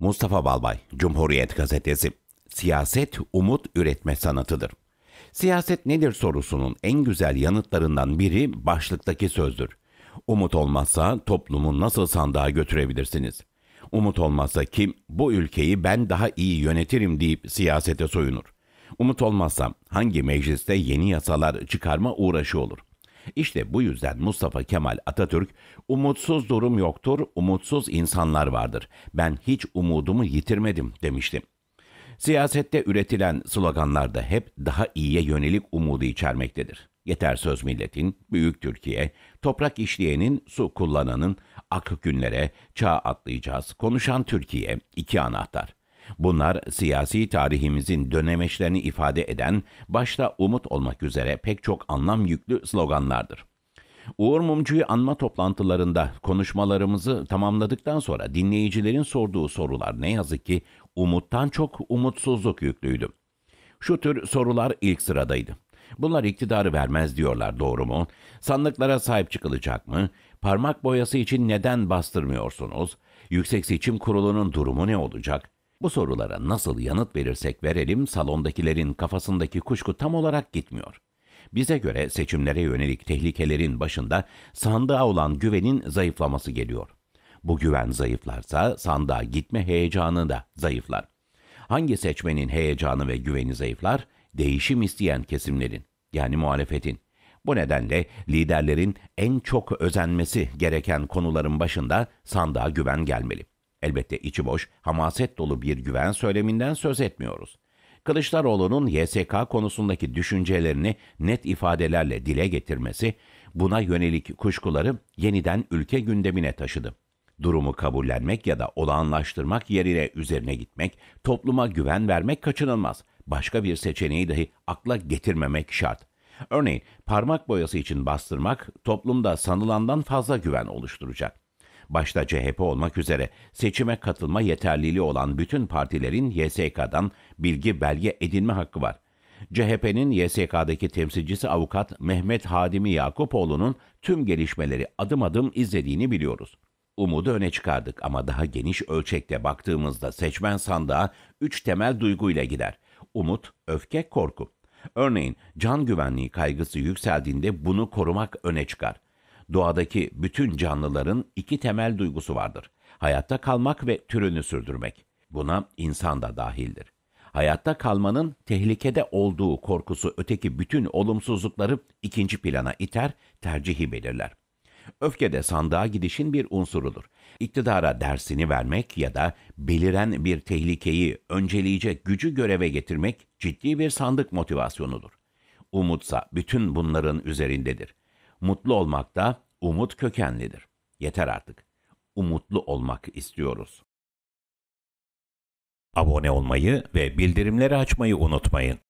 Mustafa Balbay, Cumhuriyet Gazetesi. Siyaset umut üretme sanatıdır. Siyaset nedir sorusunun en güzel yanıtlarından biri başlıktaki sözdür. Umut olmazsa toplumu nasıl sandığa götürebilirsiniz? Umut olmazsa kim bu ülkeyi ben daha iyi yönetirim deyip siyasete soyunur. Umut olmazsa hangi mecliste yeni yasalar çıkarma uğraşı olur? İşte bu yüzden Mustafa Kemal Atatürk, umutsuz durum yoktur, umutsuz insanlar vardır. Ben hiç umudumu yitirmedim demiştim. Siyasette üretilen sloganlar da hep daha iyiye yönelik umudu içermektedir. Yeter söz milletin, büyük Türkiye, toprak işleyenin, su kullananın, ak günlere, çağ atlayacağız, konuşan Türkiye, iki anahtar. Bunlar siyasi tarihimizin dönemeçlerini ifade eden, başta umut olmak üzere pek çok anlam yüklü sloganlardır. Uğur Mumcu'yu anma toplantılarında konuşmalarımızı tamamladıktan sonra dinleyicilerin sorduğu sorular ne yazık ki umuttan çok umutsuzluk yüklüydü. Şu tür sorular ilk sıradaydı. Bunlar iktidarı vermez diyorlar doğru mu? Sandıklara sahip çıkılacak mı? Parmak boyası için neden bastırmıyorsunuz? Yüksek Seçim Kurulu'nun durumu ne olacak? Bu sorulara nasıl yanıt verirsek verelim salondakilerin kafasındaki kuşku tam olarak gitmiyor. Bize göre seçimlere yönelik tehlikelerin başında sandığa olan güvenin zayıflaması geliyor. Bu güven zayıflarsa sandığa gitme heyecanı da zayıflar. Hangi seçmenin heyecanı ve güveni zayıflar? Değişim isteyen kesimlerin yani muhalefetin. Bu nedenle liderlerin en çok özenmesi gereken konuların başında sandığa güven gelmeli. Elbette içi boş, hamaset dolu bir güven söyleminden söz etmiyoruz. Kılıçdaroğlu'nun YSK konusundaki düşüncelerini net ifadelerle dile getirmesi buna yönelik kuşkuları yeniden ülke gündemine taşıdı. Durumu kabullenmek ya da olağanlaştırmak yerine üzerine gitmek, topluma güven vermek kaçınılmaz. Başka bir seçeneği dahi akla getirmemek şart. Örneğin parmak boyası için bastırmak toplumda sanılandan fazla güven oluşturacak başta CHP olmak üzere seçime katılma yeterliliği olan bütün partilerin YSK'dan bilgi belge edinme hakkı var. CHP'nin YSK'daki temsilcisi avukat Mehmet Hadimi Yakupoğlu'nun tüm gelişmeleri adım adım izlediğini biliyoruz. Umudu öne çıkardık ama daha geniş ölçekte baktığımızda seçmen sandığa üç temel duyguyla gider. Umut, öfke, korku. Örneğin can güvenliği kaygısı yükseldiğinde bunu korumak öne çıkar. Doğadaki bütün canlıların iki temel duygusu vardır. Hayatta kalmak ve türünü sürdürmek. Buna insan da dahildir. Hayatta kalmanın tehlikede olduğu korkusu öteki bütün olumsuzlukları ikinci plana iter, tercihi belirler. Öfke de sandığa gidişin bir unsurudur. İktidara dersini vermek ya da beliren bir tehlikeyi önceleyecek gücü göreve getirmek ciddi bir sandık motivasyonudur. Umutsa bütün bunların üzerindedir. Mutlu olmakta umut kökenlidir. Yeter artık. Umutlu olmak istiyoruz. Abone olmayı ve bildirimleri açmayı unutmayın.